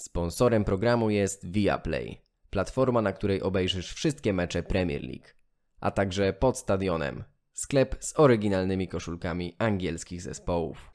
Sponsorem programu jest Viaplay, platforma, na której obejrzysz wszystkie mecze Premier League, a także pod stadionem, sklep z oryginalnymi koszulkami angielskich zespołów.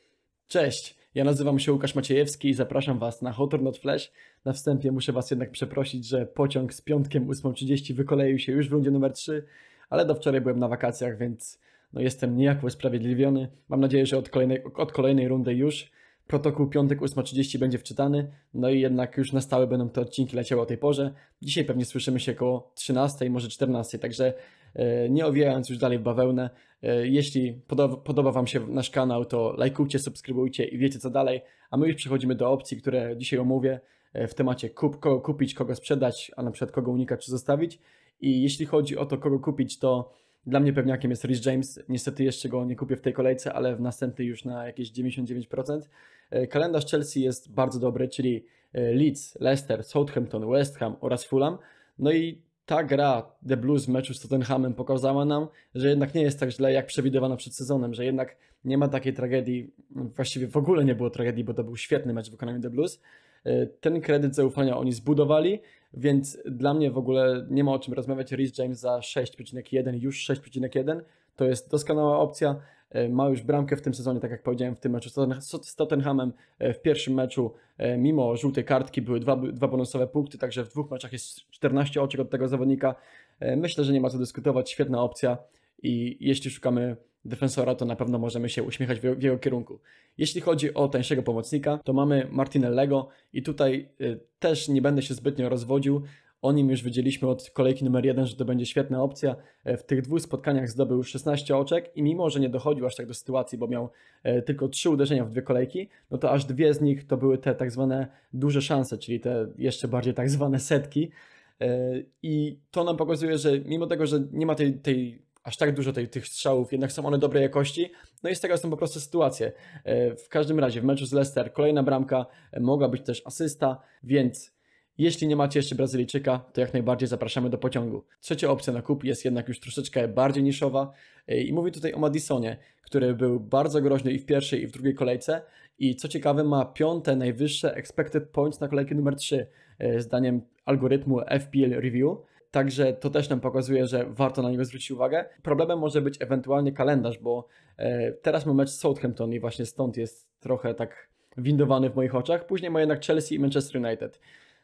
Cześć, ja nazywam się Łukasz Maciejewski i zapraszam Was na or Not Flash. Na wstępie muszę Was jednak przeprosić, że pociąg z piątkiem 8.30 wykoleił się już w rundzie numer 3, ale do wczoraj byłem na wakacjach, więc no jestem niejako usprawiedliwiony. Mam nadzieję, że od kolejnej, od kolejnej rundy już Protokół piątek 8.30 będzie wczytany, no i jednak już na stałe będą te odcinki leciały o tej porze. Dzisiaj pewnie słyszymy się około 13, może 14, także e, nie owijając już dalej w bawełnę, e, jeśli podoba, podoba Wam się nasz kanał, to lajkujcie, subskrybujcie i wiecie co dalej, a my już przechodzimy do opcji, które dzisiaj omówię e, w temacie kup, kogo kupić, kogo sprzedać, a na przykład kogo unikać czy zostawić. I jeśli chodzi o to, kogo kupić, to dla mnie pewniakiem jest Rich James. Niestety jeszcze go nie kupię w tej kolejce, ale w następnej już na jakieś 99%. E, kalendarz Chelsea jest bardzo dobry, czyli e, Leeds, Leicester, Southampton, West Ham oraz Fulham. No i ta gra The Blues w meczu z Tottenhamem pokazała nam, że jednak nie jest tak źle, jak przewidywano przed sezonem, że jednak nie ma takiej tragedii, właściwie w ogóle nie było tragedii, bo to był świetny mecz w wykonaniu The Blues. E, ten kredyt zaufania oni zbudowali, więc dla mnie w ogóle nie ma o czym rozmawiać. Reese James za 6,1, już 6,1 to jest doskonała opcja. E, ma już bramkę w tym sezonie, tak jak powiedziałem, w tym meczu z Tottenhamem. E, w pierwszym meczu, e, mimo żółtej kartki, były dwa, dwa bonusowe punkty, także w dwóch meczach jest 14 oczek od tego zawodnika. Myślę, że nie ma co dyskutować. Świetna opcja. I jeśli szukamy defensora, to na pewno możemy się uśmiechać w jego kierunku. Jeśli chodzi o tańszego pomocnika, to mamy Martinellego i tutaj y, też nie będę się zbytnio rozwodził. O nim już wiedzieliśmy od kolejki numer 1, że to będzie świetna opcja. E, w tych dwóch spotkaniach zdobył 16 oczek i mimo, że nie dochodził aż tak do sytuacji, bo miał e, tylko 3 uderzenia w dwie kolejki, no to aż dwie z nich to były te tak zwane duże szanse, czyli te jeszcze bardziej tak zwane setki. E, I to nam pokazuje, że mimo tego, że nie ma tej, tej aż tak dużo tej, tych strzałów, jednak są one dobrej jakości. No i z tego są po prostu sytuacje. E, w każdym razie w meczu z Leicester kolejna bramka, e, mogła być też asysta, więc jeśli nie macie jeszcze Brazylijczyka, to jak najbardziej zapraszamy do pociągu. Trzecia opcja na kup jest jednak już troszeczkę bardziej niszowa e, i mówię tutaj o Madisonie, który był bardzo groźny i w pierwszej i w drugiej kolejce i co ciekawe ma piąte najwyższe expected points na kolejkę numer 3 zdaniem algorytmu FPL Review Także to też nam pokazuje, że warto na niego zwrócić uwagę. Problemem może być ewentualnie kalendarz, bo e, teraz ma mecz z Southampton i właśnie stąd jest trochę tak windowany w moich oczach. Później ma jednak Chelsea i Manchester United.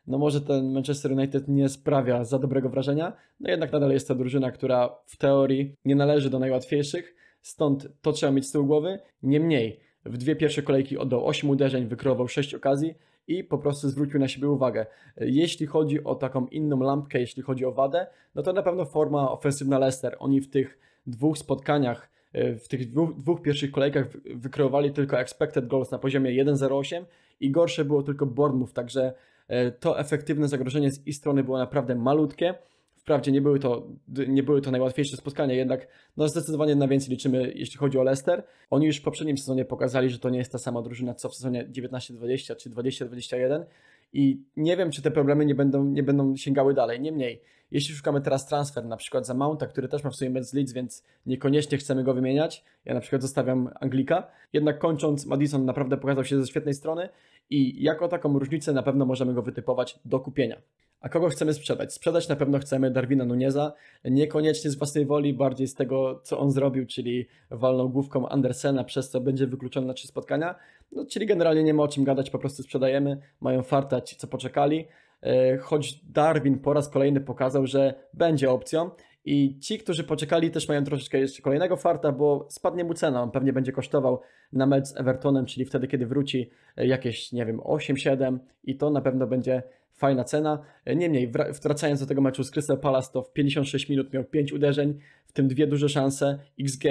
No może ten Manchester United nie sprawia za dobrego wrażenia, no jednak nadal jest to drużyna, która w teorii nie należy do najłatwiejszych, stąd to trzeba mieć z tyłu głowy. Niemniej w dwie pierwsze kolejki oddał 8 uderzeń, wykrował 6 okazji, i po prostu zwrócił na siebie uwagę. Jeśli chodzi o taką inną lampkę, jeśli chodzi o wadę, no to na pewno forma ofensywna Leicester. Oni w tych dwóch spotkaniach, e, w tych dwóch, dwóch pierwszych kolejkach wykreowali tylko expected goals na poziomie 1.08 i gorsze było tylko Bournemouth, także e, to efektywne zagrożenie z ich strony było naprawdę malutkie. Wprawdzie nie były to, nie były to najłatwiejsze spotkania, jednak no zdecydowanie na więcej liczymy, jeśli chodzi o Leicester. Oni już w poprzednim sezonie pokazali, że to nie jest ta sama drużyna, co w sezonie 19-20 czy 20-21 i nie wiem, czy te problemy nie będą, nie będą sięgały dalej. Niemniej, jeśli szukamy teraz transfer, na przykład za Mounta, który też ma w sobie mecz Leeds, więc niekoniecznie chcemy go wymieniać, ja na przykład zostawiam Anglika, jednak kończąc, Madison naprawdę pokazał się ze świetnej strony i jako taką różnicę na pewno możemy go wytypować do kupienia. A kogo chcemy sprzedać? Sprzedać na pewno chcemy Darwina Nuneza, niekoniecznie z własnej woli, bardziej z tego, co on zrobił, czyli walną główką Andersena, przez co będzie wykluczony na trzy spotkania. No, czyli generalnie nie ma o czym gadać, po prostu sprzedajemy, mają farta ci, co poczekali. E, choć Darwin po raz kolejny pokazał, że będzie opcją i ci, którzy poczekali, też mają troszeczkę jeszcze kolejnego farta, bo spadnie mu cena. On pewnie będzie kosztował na mecz z Evertonem, czyli wtedy, kiedy wróci e, jakieś, nie wiem, 8-7 i to na pewno będzie fajna cena. Niemniej, wracając do tego meczu z Crystal Palace, to w 56 minut miał 5 uderzeń, w tym dwie duże szanse. XG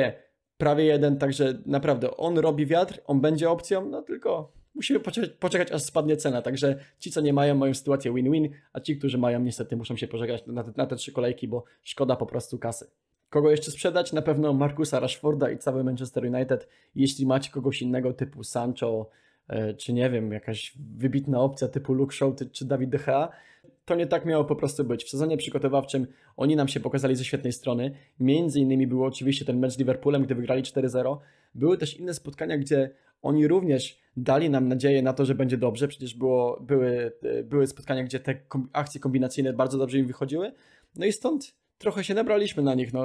prawie jeden, także naprawdę on robi wiatr, on będzie opcją, no tylko musimy poczekać, poczekać aż spadnie cena. Także ci, co nie mają, mają sytuację win-win, a ci, którzy mają, niestety muszą się pożegnać na, na te trzy kolejki, bo szkoda po prostu kasy. Kogo jeszcze sprzedać? Na pewno Markusa Rashforda i cały Manchester United. Jeśli macie kogoś innego typu Sancho, E, czy nie wiem, jakaś wybitna opcja typu Luke Show czy Dawid De To nie tak miało po prostu być. W sezonie przygotowawczym oni nam się pokazali ze świetnej strony. Między innymi był oczywiście ten mecz z Liverpoolem, gdy wygrali 4-0. Były też inne spotkania, gdzie oni również dali nam nadzieję na to, że będzie dobrze. Przecież było, były, e, były spotkania, gdzie te akcje kombinacyjne bardzo dobrze im wychodziły. No i stąd trochę się nabraliśmy na nich. No,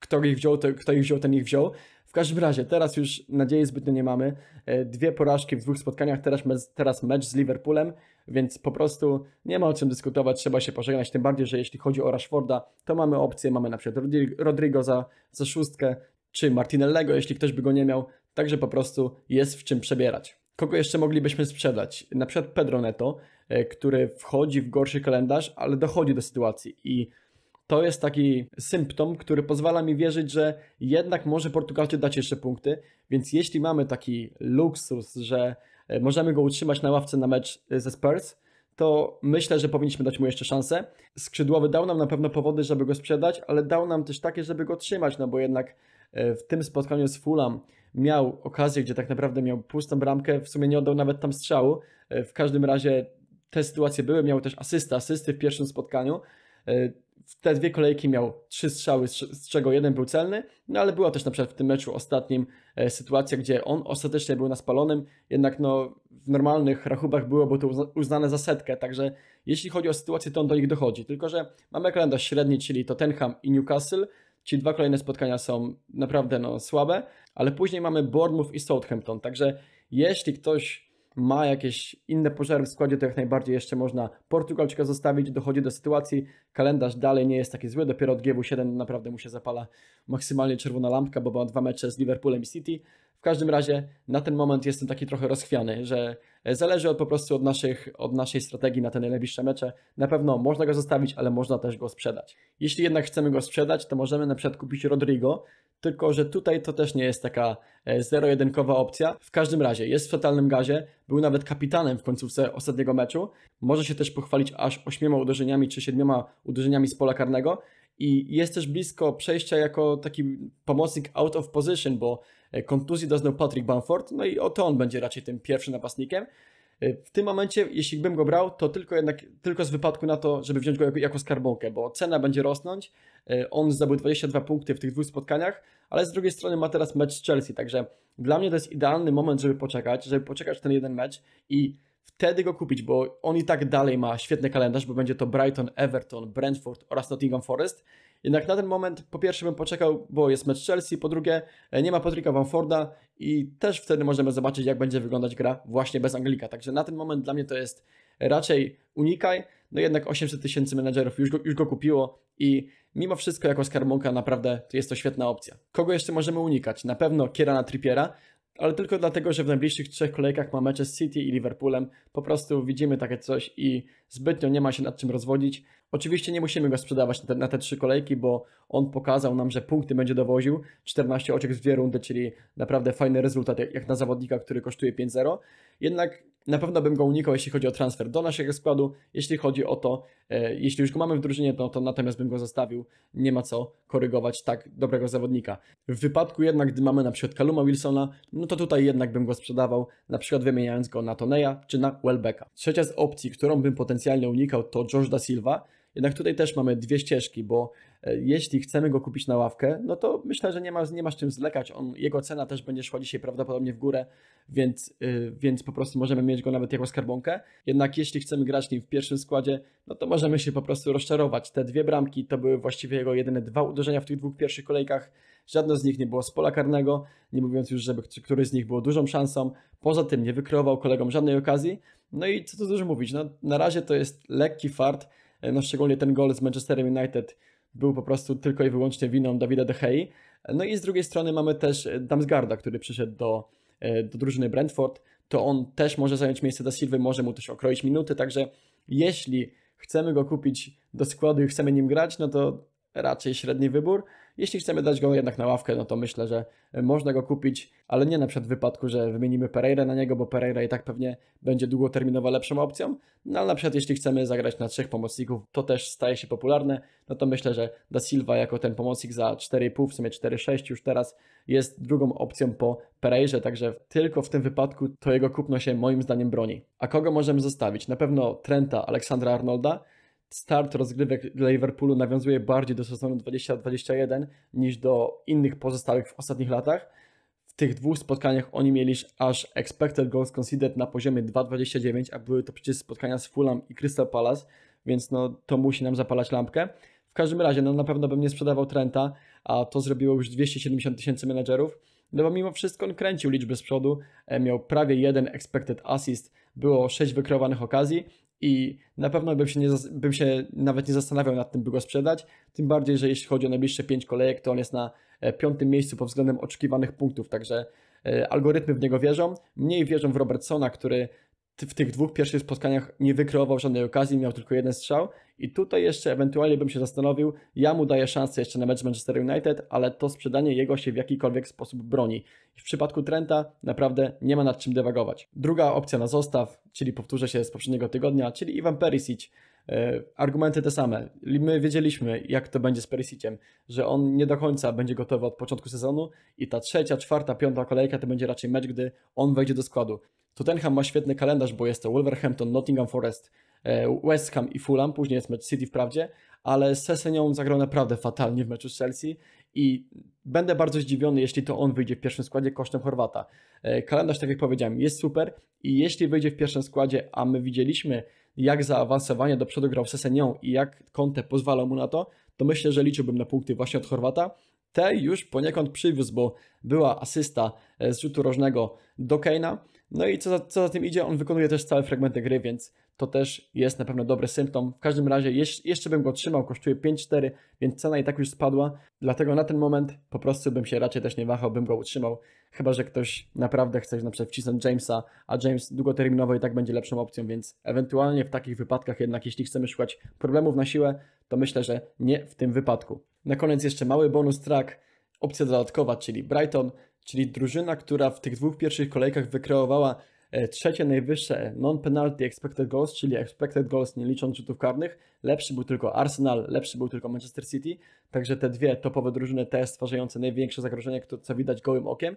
kto ich wziął, to, kto ich wziął, ten ich wziął każdym razie, teraz już nadziei zbytnio nie mamy. E, dwie porażki w dwóch spotkaniach, teraz, teraz mecz z Liverpoolem, więc po prostu nie ma o czym dyskutować, trzeba się pożegnać, tym bardziej, że jeśli chodzi o Rashforda, to mamy opcję, mamy na przykład Rodrigo za, za szóstkę, czy Martinellego, jeśli ktoś by go nie miał, także po prostu jest w czym przebierać. Kogo jeszcze moglibyśmy sprzedać? Na przykład Pedro Neto, e, który wchodzi w gorszy kalendarz, ale dochodzi do sytuacji i to jest taki symptom, który pozwala mi wierzyć, że jednak może Portugalczyk dać jeszcze punkty, więc jeśli mamy taki luksus, że e, możemy go utrzymać na ławce na mecz e, ze Spurs, to myślę, że powinniśmy dać mu jeszcze szansę. Skrzydłowy dał nam na pewno powody, żeby go sprzedać, ale dał nam też takie, żeby go trzymać, no bo jednak e, w tym spotkaniu z Fulham miał okazję, gdzie tak naprawdę miał pustą bramkę, w sumie nie oddał nawet tam strzału. W każdym razie te sytuacje były, miał też asysty, asysty w pierwszym spotkaniu te dwie kolejki miał trzy strzały, z czego jeden był celny, no ale była też na przykład w tym meczu ostatnim e, sytuacja, gdzie on ostatecznie był na spalonym, jednak no, w normalnych rachubach byłoby to uznane za setkę, także jeśli chodzi o sytuację, to on do nich dochodzi, tylko że mamy kalendarz średni, czyli Tottenham i Newcastle, Ci dwa kolejne spotkania są naprawdę no, słabe, ale później mamy Bournemouth i Southampton. Także jeśli ktoś ma jakieś inne pożary w składzie, to jak najbardziej jeszcze można Portugalczyka zostawić, dochodzi do sytuacji, kalendarz dalej nie jest taki zły, dopiero od GW7 naprawdę mu się zapala maksymalnie czerwona lampka, bo ma dwa mecze z Liverpoolem i City, w każdym razie na ten moment jestem taki trochę rozchwiany, że zależy od, po prostu od, naszych, od naszej strategii na te najbliższe mecze. Na pewno można go zostawić, ale można też go sprzedać. Jeśli jednak chcemy go sprzedać, to możemy na przykład kupić Rodrigo, tylko że tutaj to też nie jest taka e, zero-jedynkowa opcja. W każdym razie jest w totalnym gazie, był nawet kapitanem w końcówce ostatniego meczu. Może się też pochwalić aż ośmioma uderzeniami czy siedmioma uderzeniami z pola karnego i jest też blisko przejścia jako taki pomocnik out of position, bo e, kontuzji doznał Patrick Bamford, no i oto on będzie raczej tym pierwszym napastnikiem. E, w tym momencie, jeśli bym go brał, to tylko jednak tylko z wypadku na to, żeby wziąć go jako, jako skarbonkę, bo cena będzie rosnąć. E, on zdobył 22 punkty w tych dwóch spotkaniach, ale z drugiej strony ma teraz mecz z Chelsea, także dla mnie to jest idealny moment, żeby poczekać, żeby poczekać ten jeden mecz i wtedy go kupić, bo on i tak dalej ma świetny kalendarz, bo będzie to Brighton, Everton, Brentford oraz Nottingham Forest. Jednak na ten moment po pierwsze bym poczekał, bo jest mecz Chelsea, po drugie e, nie ma Patryka Vanforda i też wtedy możemy zobaczyć jak będzie wyglądać gra właśnie bez Anglika. Także na ten moment dla mnie to jest raczej unikaj, no jednak 800 tysięcy menedżerów już go, już go kupiło i mimo wszystko jako skarbonka naprawdę to jest to świetna opcja. Kogo jeszcze możemy unikać? Na pewno Kierana Trippiera, ale tylko dlatego, że w najbliższych trzech kolejkach ma mecze z City i Liverpoolem, po prostu widzimy takie coś i Zbytnio nie ma się nad czym rozwodzić. Oczywiście nie musimy go sprzedawać na te, na te trzy kolejki, bo on pokazał nam, że punkty będzie dowoził. 14 oczek z dwie rundy, czyli naprawdę fajny rezultat jak, jak na zawodnika, który kosztuje 5-0. Jednak na pewno bym go unikał, jeśli chodzi o transfer do naszego składu. Jeśli chodzi o to, e, jeśli już go mamy w drużynie, to no to natomiast bym go zostawił. Nie ma co korygować tak dobrego zawodnika. W wypadku jednak, gdy mamy na przykład Kaluma Wilsona, no to tutaj jednak bym go sprzedawał, na przykład wymieniając go na Toneja czy na Welbecka. Trzecia z opcji, którą bym potencjalnie potencjalnie unikał, to George da Silva. Jednak tutaj też mamy dwie ścieżki, bo e, jeśli chcemy go kupić na ławkę, no to myślę, że nie ma, nie ma z czym zlekać. On, jego cena też będzie szła dzisiaj prawdopodobnie w górę, więc, yy, więc po prostu możemy mieć go nawet jako skarbonkę. Jednak jeśli chcemy grać nim w pierwszym składzie, no to możemy się po prostu rozczarować. Te dwie bramki to były właściwie jego jedyne dwa uderzenia w tych dwóch pierwszych kolejkach. Żadne z nich nie było z pola karnego, nie mówiąc już, żeby któryś z nich było dużą szansą. Poza tym nie wykrował kolegom żadnej okazji. No i co tu dużo mówić, no, na razie to jest lekki fart, e, no szczególnie ten gol z Manchesterem United był po prostu tylko i wyłącznie winą Dawida De Gea. No i z drugiej strony mamy też e, Damsgarda, który przyszedł do, e, do drużyny Brentford, to on też może zająć miejsce dla Silva, może mu też okroić minuty, także jeśli chcemy go kupić do składu i chcemy nim grać, no to raczej średni wybór. Jeśli chcemy dać go jednak na ławkę, no to myślę, że można go kupić, ale nie na przykład w wypadku, że wymienimy Pereira na niego, bo Pereira i tak pewnie będzie długoterminowo lepszą opcją. No ale na przykład jeśli chcemy zagrać na trzech pomocników, to też staje się popularne, no to myślę, że Da Silva jako ten pomocnik za 4,5, w sumie 4,6 już teraz jest drugą opcją po Pereirze, także tylko w tym wypadku to jego kupno się moim zdaniem broni. A kogo możemy zostawić? Na pewno Trenta, Aleksandra Arnolda, start rozgrywek dla Liverpoolu nawiązuje bardziej do sezonu 2021 niż do innych pozostałych w ostatnich latach. W tych dwóch spotkaniach oni mieli aż expected goals considered na poziomie 2,29, a były to przecież spotkania z Fulham i Crystal Palace, więc no, to musi nam zapalać lampkę. W każdym razie, no na pewno bym nie sprzedawał Trenta, a to zrobiło już 270 tysięcy menedżerów. No bo mimo wszystko on kręcił liczby z przodu, e, miał prawie jeden expected assist, było 6 wykreowanych okazji i na pewno bym się, nie, bym się nawet nie zastanawiał nad tym, by go sprzedać. Tym bardziej, że jeśli chodzi o najbliższe 5 kolejek, to on jest na e, piątym miejscu pod względem oczekiwanych punktów, także e, algorytmy w niego wierzą. Mniej wierzą w Robertsona, który w tych dwóch pierwszych spotkaniach nie wykreował żadnej okazji, miał tylko jeden strzał. I tutaj jeszcze ewentualnie bym się zastanowił, ja mu daję szansę jeszcze na mecz Manchester United, ale to sprzedanie jego się w jakikolwiek sposób broni. W przypadku Trenta naprawdę nie ma nad czym dewagować. Druga opcja na zostaw, czyli powtórzę się z poprzedniego tygodnia, czyli Ivan Perisic. E, argumenty te same. My wiedzieliśmy, jak to będzie z Perisiciem, że on nie do końca będzie gotowy od początku sezonu i ta trzecia, czwarta, piąta kolejka to będzie raczej mecz, gdy on wejdzie do składu. Tottenham ma świetny kalendarz, bo jest to Wolverhampton, Nottingham Forest, e, West Ham i Fulham, później jest mecz City wprawdzie, ale Sesenią zagrał naprawdę fatalnie w meczu z Chelsea i będę bardzo zdziwiony, jeśli to on wyjdzie w pierwszym składzie kosztem Chorwata. E, kalendarz, tak jak powiedziałem, jest super i jeśli wyjdzie w pierwszym składzie, a my widzieliśmy, jak zaawansowanie do przodu grał Sesenią i jak Conte pozwalał mu na to, to myślę, że liczyłbym na punkty właśnie od Chorwata. Te już poniekąd przywiózł, bo była asysta e, z rzutu rożnego do Keina. No i co za, co za tym idzie, on wykonuje też całe fragmenty gry, więc to też jest na pewno dobry symptom. W każdym razie jeszcze bym go trzymał, kosztuje 5,4, więc cena i tak już spadła, dlatego na ten moment po prostu bym się raczej też nie wahał, bym go utrzymał, chyba że ktoś naprawdę chce na przykład wcisnąć Jamesa, a James długoterminowo i tak będzie lepszą opcją, więc ewentualnie w takich wypadkach jednak jeśli chcemy szukać problemów na siłę, to myślę, że nie w tym wypadku. Na koniec jeszcze mały bonus track, opcja dodatkowa, czyli Brighton, czyli drużyna, która w tych dwóch pierwszych kolejkach wykreowała E, trzecie najwyższe non-penalty expected goals, czyli expected goals nie licząc rzutów karnych. Lepszy był tylko Arsenal, lepszy był tylko Manchester City. Także te dwie topowe drużyny te stwarzające największe zagrożenie, co widać gołym okiem.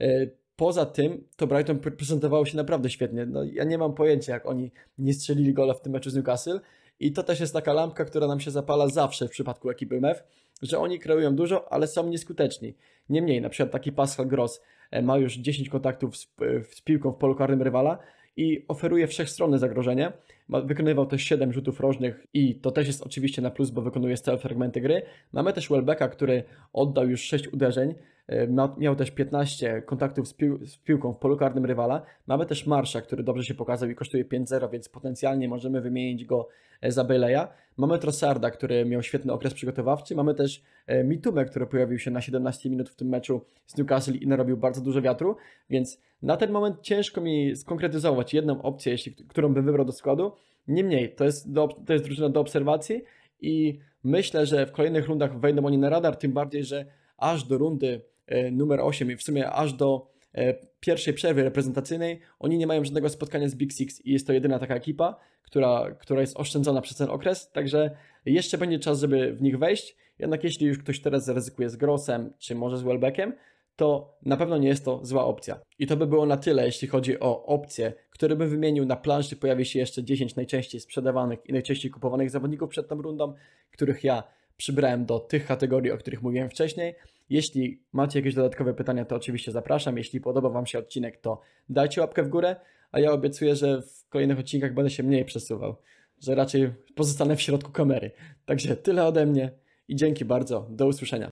E, poza tym to Brighton prezentowało się naprawdę świetnie. No, ja nie mam pojęcia jak oni nie strzelili gola w tym meczu z Newcastle. I to też jest taka lampka, która nam się zapala zawsze w przypadku ekipy MEF, że oni kreują dużo, ale są nieskuteczni. Niemniej, na przykład taki Pascal Gross E, ma już 10 kontaktów z, e, z piłką w polu karnym rywala i oferuje wszechstronne zagrożenie. Wykonywał też 7 rzutów rożnych i to też jest oczywiście na plus, bo wykonuje całe fragmenty gry. Mamy też Welbecka, który oddał już 6 uderzeń, E, miał też 15 kontaktów z, pił z, piłką w polu karnym rywala. Mamy też Marsza, który dobrze się pokazał i kosztuje 5-0, więc potencjalnie możemy wymienić go e, za Beleja. Mamy Trossarda, który miał świetny okres przygotowawczy. Mamy też e, Mitumę, który pojawił się na 17 minut w tym meczu z Newcastle i narobił bardzo dużo wiatru, więc na ten moment ciężko mi skonkretyzować jedną opcję, jeśli, którą bym wybrał do składu. Niemniej, to jest, do, to jest drużyna do obserwacji i myślę, że w kolejnych rundach wejdą oni na radar, tym bardziej, że aż do rundy E, numer 8 i w sumie aż do e, pierwszej przerwy reprezentacyjnej oni nie mają żadnego spotkania z Big Six i jest to jedyna taka ekipa, która, która jest oszczędzona przez ten okres, także jeszcze będzie czas, żeby w nich wejść. Jednak jeśli już ktoś teraz zaryzykuje z Grossem, czy może z Welbeckiem, to na pewno nie jest to zła opcja. I to by było na tyle, jeśli chodzi o opcje, które bym wymienił na planszy. Pojawi się jeszcze 10 najczęściej sprzedawanych i najczęściej kupowanych zawodników przed tą rundą, których ja przybrałem do tych kategorii, o których mówiłem wcześniej. Jeśli macie jakieś dodatkowe pytania, to oczywiście zapraszam. Jeśli podoba Wam się odcinek, to dajcie łapkę w górę, a ja obiecuję, że w kolejnych odcinkach będę się mniej przesuwał, że raczej pozostanę w środku kamery. Także tyle ode mnie i dzięki bardzo. Do usłyszenia.